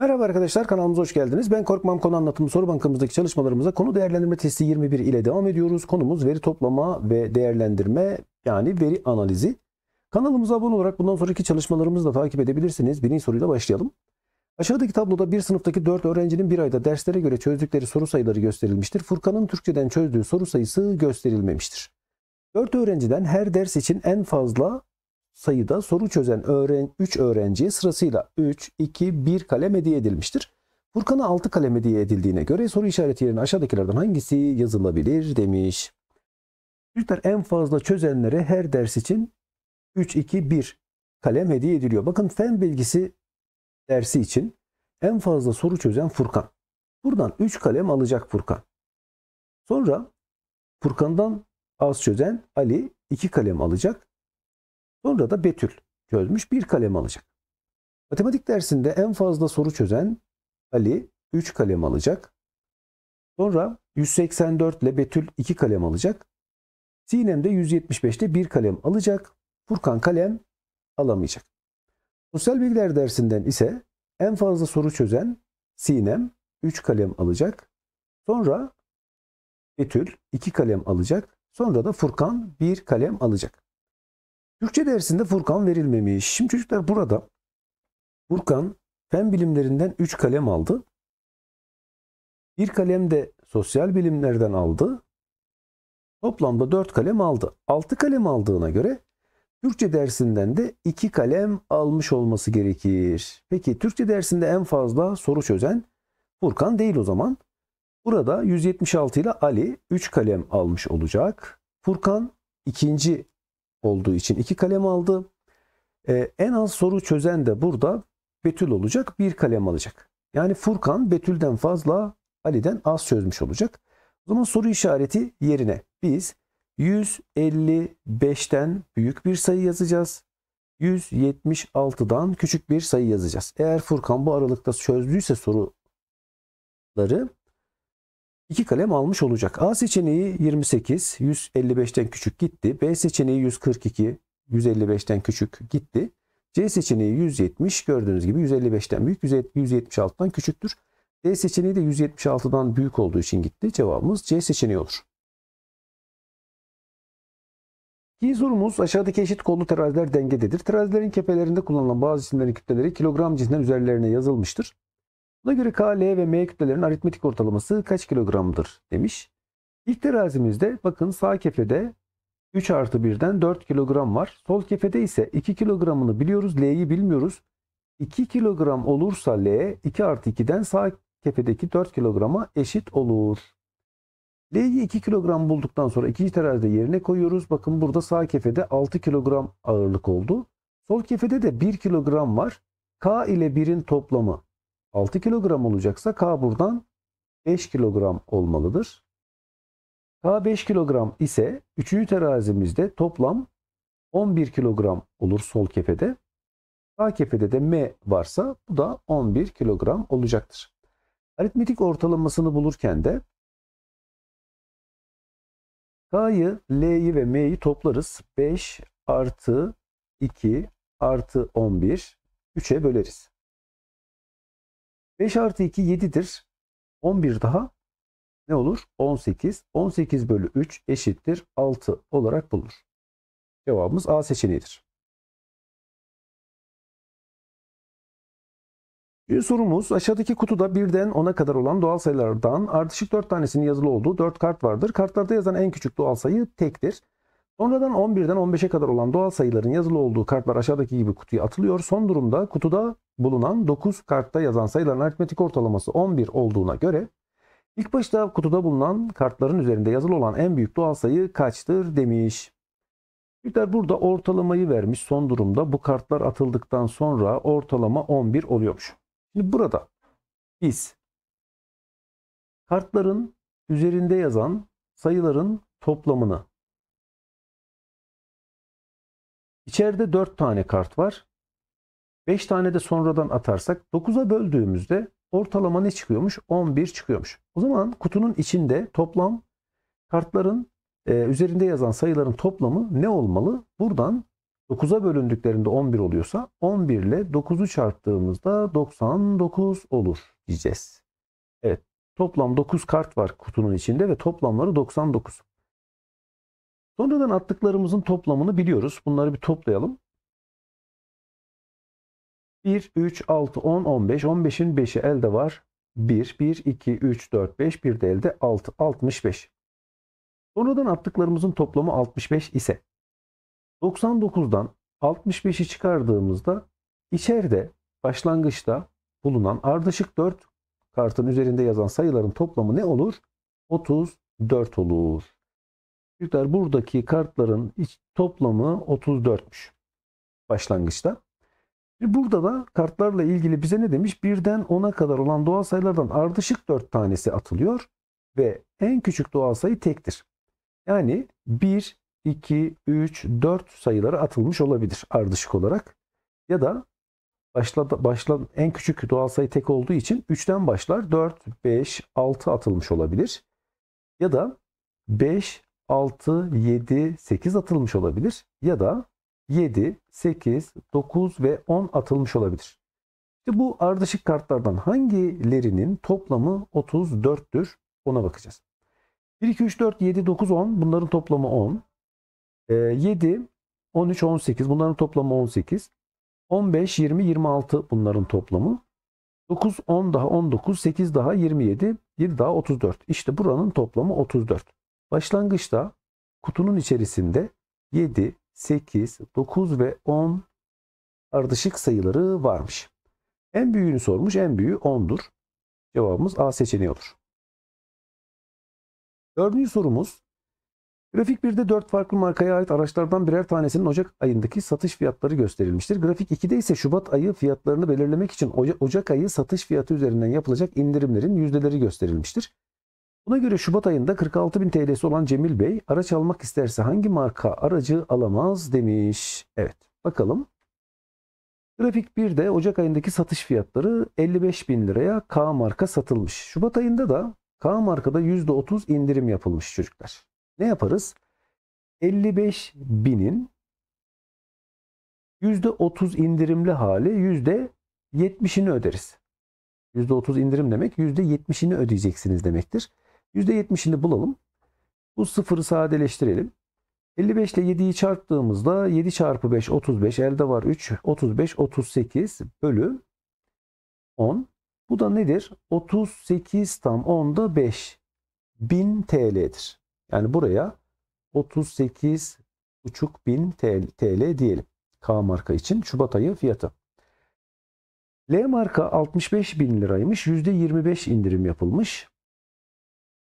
Merhaba arkadaşlar kanalımıza hoş geldiniz. Ben Korkmam Konu Anlatımı Soru Bankamızdaki çalışmalarımıza konu değerlendirme testi 21 ile devam ediyoruz. Konumuz veri toplama ve değerlendirme yani veri analizi. Kanalımıza abone olarak bundan sonraki çalışmalarımızı da takip edebilirsiniz. Birinci soruyla başlayalım. Aşağıdaki tabloda bir sınıftaki 4 öğrencinin bir ayda derslere göre çözdükleri soru sayıları gösterilmiştir. Furkan'ın Türkçeden çözdüğü soru sayısı gösterilmemiştir. 4 öğrenciden her ders için en fazla sayıda soru çözen öğren 3 öğrenciye sırasıyla 3, 2, 1 kalem hediye edilmiştir. Furkan'a 6 kalem hediye edildiğine göre soru işareti yerine aşağıdakilerden hangisi yazılabilir demiş. Çocuklar en fazla çözenlere her ders için 3, 2, 1 kalem hediye ediliyor. Bakın fen bilgisi dersi için en fazla soru çözen Furkan. Buradan 3 kalem alacak Furkan. Sonra Furkan'dan az çözen Ali 2 kalem alacak. Sonra da Betül çözmüş bir kalem alacak. Matematik dersinde en fazla soru çözen Ali 3 kalem alacak. Sonra 184 ile Betül 2 kalem alacak. Sinem de 175'te 1 kalem alacak. Furkan kalem alamayacak. Sosyal bilgiler dersinden ise en fazla soru çözen Sinem 3 kalem alacak. Sonra Betül 2 kalem alacak. Sonra da Furkan 1 kalem alacak. Türkçe dersinde Furkan verilmemiş. Şimdi çocuklar burada Furkan fen bilimlerinden 3 kalem aldı. Bir kalem de sosyal bilimlerden aldı. Toplamda 4 kalem aldı. 6 kalem aldığına göre Türkçe dersinden de 2 kalem almış olması gerekir. Peki Türkçe dersinde en fazla soru çözen Furkan değil o zaman. Burada 176 ile Ali 3 kalem almış olacak. Furkan ikinci olduğu için iki kalem aldı. Ee, en az soru çözen de burada Betül olacak. Bir kalem alacak. Yani Furkan Betül'den fazla Ali'den az çözmüş olacak. O zaman soru işareti yerine biz 155'ten büyük bir sayı yazacağız. 176'dan küçük bir sayı yazacağız. Eğer Furkan bu aralıkta çözdüyse soruları 2 kalem almış olacak. A seçeneği 28, 155'ten küçük gitti. B seçeneği 142, 155'ten küçük gitti. C seçeneği 170 gördüğünüz gibi 155'ten büyük, 176'dan küçüktür. D seçeneği de 176'dan büyük olduğu için gitti. Cevabımız C seçeneği olur. İyi sorumuz aşağıdaki eşit kollu teraziler dengededir. Terazilerin kepelerinde kullanılan bazı cisimlerin kütleleri kilogram cinsinden üzerlerine yazılmıştır. Buna göre K, L ve M kütlelerin aritmetik ortalaması kaç kilogramdır demiş. İlk terazimizde bakın sağ kefede 3 artı 1'den 4 kilogram var. Sol kefede ise 2 kilogramını biliyoruz. L'yi bilmiyoruz. 2 kilogram olursa L 2 artı 2'den sağ kefedeki 4 kilograma eşit olur. L'yi 2 kilogram bulduktan sonra ikinci terazide yerine koyuyoruz. Bakın burada sağ kefede 6 kilogram ağırlık oldu. Sol kefede de 1 kilogram var. K ile 1'in toplamı 6 kilogram olacaksa K buradan 5 kilogram olmalıdır. K 5 kilogram ise üçüncü terazimizde toplam 11 kilogram olur sol kefede. Sağ kefede de M varsa bu da 11 kilogram olacaktır. Aritmetik ortalamasını bulurken de K'yı, L'yi ve M'yi toplarız. 5 artı 2 artı 11 3'e böleriz. 5 artı 2 7'dir. 11 daha ne olur? 18. 18 bölü 3 eşittir 6 olarak bulunur. Cevabımız A seçeneğidir. Bir sorumuz aşağıdaki kutuda birden 10'a kadar olan doğal sayılardan ardışık 4 tanesinin yazılı olduğu 4 kart vardır. Kartlarda yazan en küçük doğal sayı tektir. Sonradan 11'den 15'e kadar olan doğal sayıların yazılı olduğu kartlar aşağıdaki gibi kutuya atılıyor. Son durumda kutuda bulunan 9 kartta yazan sayıların aritmetik ortalaması 11 olduğuna göre ilk başta kutuda bulunan kartların üzerinde yazılı olan en büyük doğal sayı kaçtır demiş. Büyükler burada ortalamayı vermiş son durumda bu kartlar atıldıktan sonra ortalama 11 oluyormuş. Şimdi burada biz kartların üzerinde yazan sayıların toplamını İçeride 4 tane kart var. 5 tane de sonradan atarsak 9'a böldüğümüzde ortalama ne çıkıyormuş? 11 çıkıyormuş. O zaman kutunun içinde toplam kartların e, üzerinde yazan sayıların toplamı ne olmalı? Buradan 9'a bölündüklerinde 11 oluyorsa 11 ile 9'u çarptığımızda 99 olur diyeceğiz. Evet toplam 9 kart var kutunun içinde ve toplamları 99. Sonradan attıklarımızın toplamını biliyoruz. Bunları bir toplayalım. 1, 3, 6, 10, 15. 15'in 5'i elde var. 1, 1, 2, 3, 4, 5. Bir de elde 6, 65. Sonradan attıklarımızın toplamı 65 ise 99'dan 65'i çıkardığımızda içeride başlangıçta bulunan ardışık 4 kartın üzerinde yazan sayıların toplamı ne olur? 34 olur. Çocuklar buradaki kartların iç toplamı 34'müş başlangıçta. Burada da kartlarla ilgili bize ne demiş? Birden 10'a kadar olan doğal sayılardan ardışık 4 tanesi atılıyor ve en küçük doğal sayı tektir. Yani 1, 2, 3, 4 sayıları atılmış olabilir ardışık olarak. Ya da başla, başla, en küçük doğal sayı tek olduğu için 3'ten başlar 4, 5, 6 atılmış olabilir. Ya da 5, 6, 7, 8 atılmış olabilir ya da 7, 8, 9 ve 10 atılmış olabilir. İşte bu ardışık kartlardan hangilerinin toplamı 34'tür ona bakacağız. 1, 2, 3, 4, 7, 9, 10 bunların toplamı 10. 7, 13, 18 bunların toplamı 18. 15, 20, 26 bunların toplamı. 9, 10 daha 19, 8 daha 27, 7 daha 34. İşte buranın toplamı 34. Başlangıçta kutunun içerisinde 7, 8, 9 ve 10 ardışık sayıları varmış. En büyüğünü sormuş. En büyüğü 10'dur. Cevabımız A seçeneği olur. Dördüncü sorumuz. Grafik 1'de 4 farklı markaya ait araçlardan birer tanesinin Ocak ayındaki satış fiyatları gösterilmiştir. Grafik 2'de ise Şubat ayı fiyatlarını belirlemek için Ocak ayı satış fiyatı üzerinden yapılacak indirimlerin yüzdeleri gösterilmiştir. Buna göre Şubat ayında 46 bin TL'si olan Cemil Bey araç almak isterse hangi marka aracı alamaz demiş. Evet bakalım. Grafik 1'de Ocak ayındaki satış fiyatları 55 bin liraya K marka satılmış. Şubat ayında da K markada %30 indirim yapılmış çocuklar. Ne yaparız? 55 binin %30 indirimli hali %70'ini öderiz. %30 indirim demek %70'ini ödeyeceksiniz demektir. %70'ini bulalım. Bu sıfırı sadeleştirelim. 55 ile 7'yi çarptığımızda 7 çarpı 5 35 elde var 3 35 38 bölü 10. Bu da nedir? 38 tam 10'da 5 1000 TL'dir. Yani buraya 38 buçuk bin TL, diyelim. K marka için Şubat ayı fiyatı. L marka 65 bin liraymış. %25 indirim yapılmış.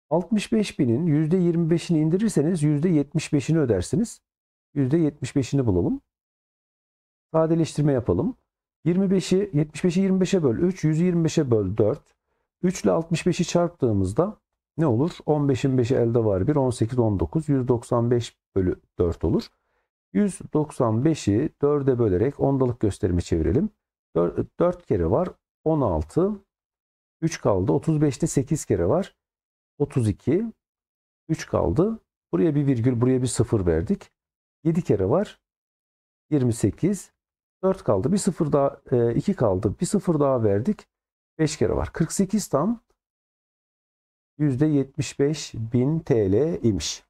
65 binin %25'ini indirirseniz %75'ini ödersiniz. %75'ini bulalım. Sadeleştirme yapalım. 25'i 75'i 25'e böl 3, 125'e 25'e böl 4. 3 ile 65'i çarptığımızda ne olur? 15'in 5'i elde var 1, 18, 19, 195 bölü 4 olur. 195'i 4'e bölerek ondalık gösterimi çevirelim. 4, 4 kere var 16, 3 kaldı. 35'te 8 kere var. 32, 3 kaldı. Buraya bir virgül, buraya bir sıfır verdik. 7 kere var. 28, 4 kaldı. Bir sıfır daha, 2 e, kaldı. Bir sıfır daha verdik. 5 kere var. 48 tam %75 bin TL imiş.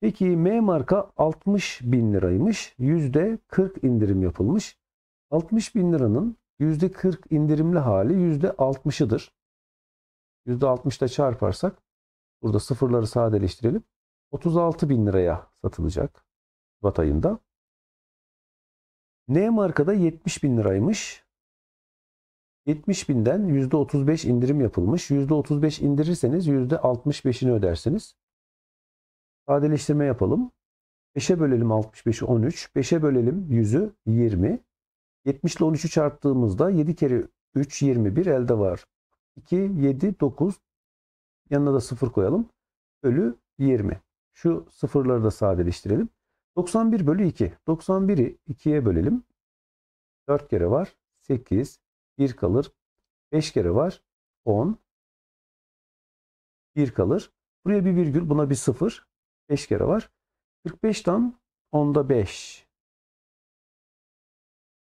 Peki M marka 60 bin liraymış. %40 indirim yapılmış. 60 bin liranın %40 indirimli hali %60'ıdır. %60'la çarparsak burada sıfırları sadeleştirelim. 36 bin liraya satılacak Şubat ayında. N markada 70 bin liraymış. 70 binden %35 indirim yapılmış. %35 indirirseniz %65'ini ödersiniz. Sadeleştirme yapalım. 5'e bölelim 65'i 13. 5'e bölelim 100'ü 20. 70 ile 13'ü çarptığımızda 7 kere 3 21 elde var. 2, 7, 9. Yanına da 0 koyalım. Bölü 20. Şu sıfırları da sadeleştirelim. 91 bölü 2. 91'i 2'ye bölelim. 4 kere var. 8. 1 kalır. 5 kere var. 10. 1 kalır. Buraya bir virgül. Buna bir 0. 5 kere var. 45'ten 10'da 5.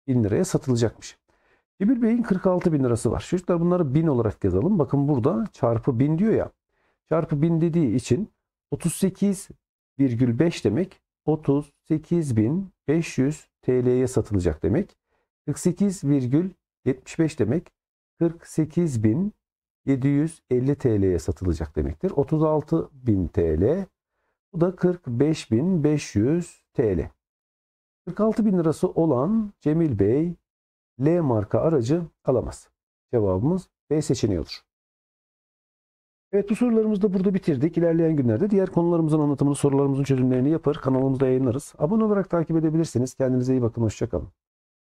1000 liraya satılacakmış. Cebir Bey'in 46 bin lirası var. Çocuklar bunları bin olarak yazalım. Bakın burada çarpı bin diyor ya. Çarpı bin dediği için 38,5 demek 38.500 TL'ye satılacak demek. 48,75 demek 48.750 TL'ye satılacak demektir. 36.000 TL bu da 45.500 TL. 46.000 lirası olan Cemil Bey L marka aracı alamaz. Cevabımız B seçeneği olur. Evet bu da burada bitirdik. İlerleyen günlerde diğer konularımızın anlatımını, sorularımızın çözümlerini yapar, kanalımızda yayınlarız. Abone olarak takip edebilirsiniz. Kendinize iyi bakın, hoşçakalın.